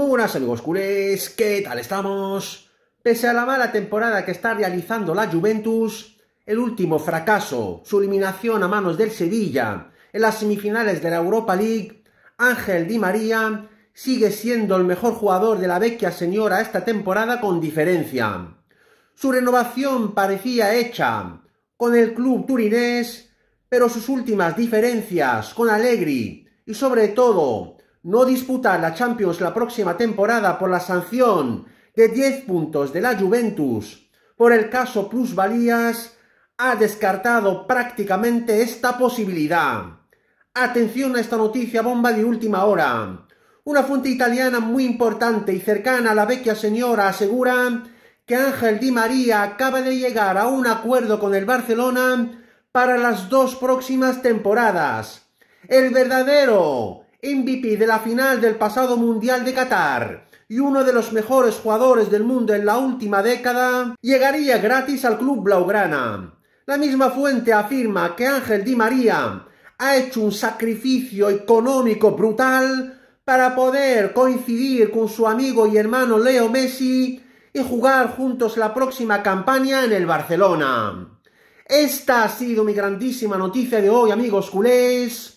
Muy buenas amigos culés, ¿qué tal estamos? Pese a la mala temporada que está realizando la Juventus, el último fracaso, su eliminación a manos del Sevilla en las semifinales de la Europa League, Ángel Di María sigue siendo el mejor jugador de la vecchia señora esta temporada con diferencia. Su renovación parecía hecha con el club turinés, pero sus últimas diferencias con Allegri y sobre todo no disputar la Champions la próxima temporada por la sanción de 10 puntos de la Juventus por el caso Plusvalías, ha descartado prácticamente esta posibilidad. Atención a esta noticia bomba de última hora. Una fuente italiana muy importante y cercana a la vecchia señora asegura que Ángel Di María acaba de llegar a un acuerdo con el Barcelona para las dos próximas temporadas. El verdadero MVP de la final del pasado Mundial de Qatar y uno de los mejores jugadores del mundo en la última década, llegaría gratis al club blaugrana. La misma fuente afirma que Ángel Di María ha hecho un sacrificio económico brutal para poder coincidir con su amigo y hermano Leo Messi y jugar juntos la próxima campaña en el Barcelona. Esta ha sido mi grandísima noticia de hoy, amigos culés.